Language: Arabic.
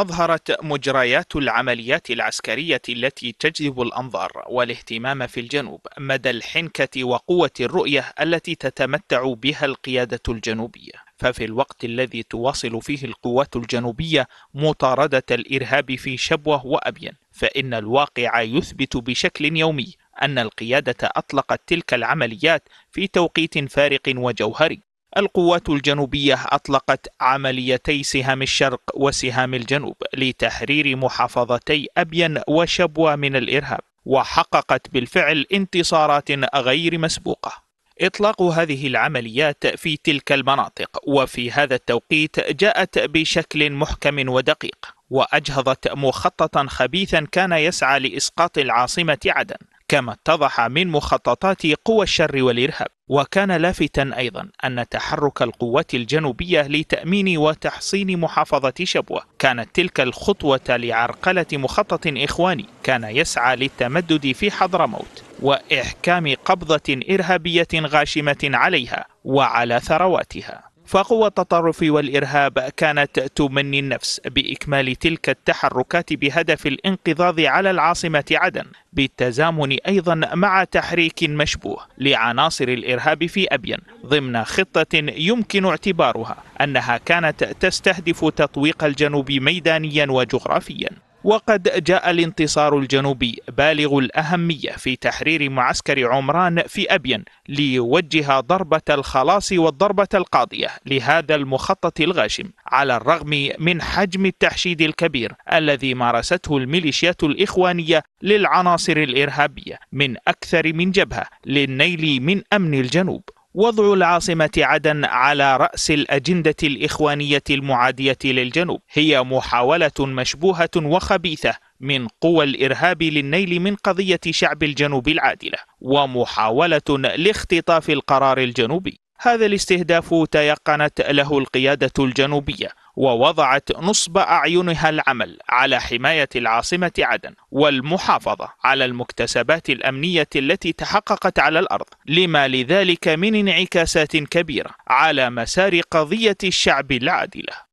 أظهرت مجريات العمليات العسكرية التي تجذب الأنظار والاهتمام في الجنوب مدى الحنكة وقوة الرؤية التي تتمتع بها القيادة الجنوبية ففي الوقت الذي تواصل فيه القوات الجنوبية مطاردة الإرهاب في شبوة وأبين فإن الواقع يثبت بشكل يومي أن القيادة أطلقت تلك العمليات في توقيت فارق وجوهري القوات الجنوبية أطلقت عمليتي سهام الشرق وسهام الجنوب لتحرير محافظتي أبين وشبوة من الإرهاب وحققت بالفعل انتصارات غير مسبوقة إطلاق هذه العمليات في تلك المناطق وفي هذا التوقيت جاءت بشكل محكم ودقيق وأجهضت مخططا خبيثا كان يسعى لإسقاط العاصمة عدن كما اتضح من مخططات قوى الشر والإرهاب وكان لافتا أيضا أن تحرك القوات الجنوبية لتأمين وتحصين محافظة شبوة كانت تلك الخطوة لعرقلة مخطط إخواني كان يسعى للتمدد في حضرموت وإحكام قبضة إرهابية غاشمة عليها وعلى ثرواتها فقوى التطرف والإرهاب كانت تمني النفس بإكمال تلك التحركات بهدف الانقضاض على العاصمة عدن بالتزامن أيضا مع تحريك مشبوه لعناصر الإرهاب في أبين ضمن خطة يمكن اعتبارها أنها كانت تستهدف تطويق الجنوب ميدانيا وجغرافيا وقد جاء الانتصار الجنوبي بالغ الأهمية في تحرير معسكر عمران في أبين ليوجه ضربة الخلاص والضربة القاضية لهذا المخطط الغاشم على الرغم من حجم التحشيد الكبير الذي مارسته الميليشيات الإخوانية للعناصر الإرهابية من أكثر من جبهة للنيل من أمن الجنوب وضع العاصمة عدن على رأس الأجندة الإخوانية المعادية للجنوب هي محاولة مشبوهة وخبيثة من قوى الإرهاب للنيل من قضية شعب الجنوب العادلة ومحاولة لاختطاف القرار الجنوبي هذا الاستهداف تيقنت له القيادة الجنوبية ووضعت نصب أعينها العمل على حماية العاصمة عدن والمحافظة على المكتسبات الأمنية التي تحققت على الأرض لما لذلك من انعكاسات كبيرة على مسار قضية الشعب العادلة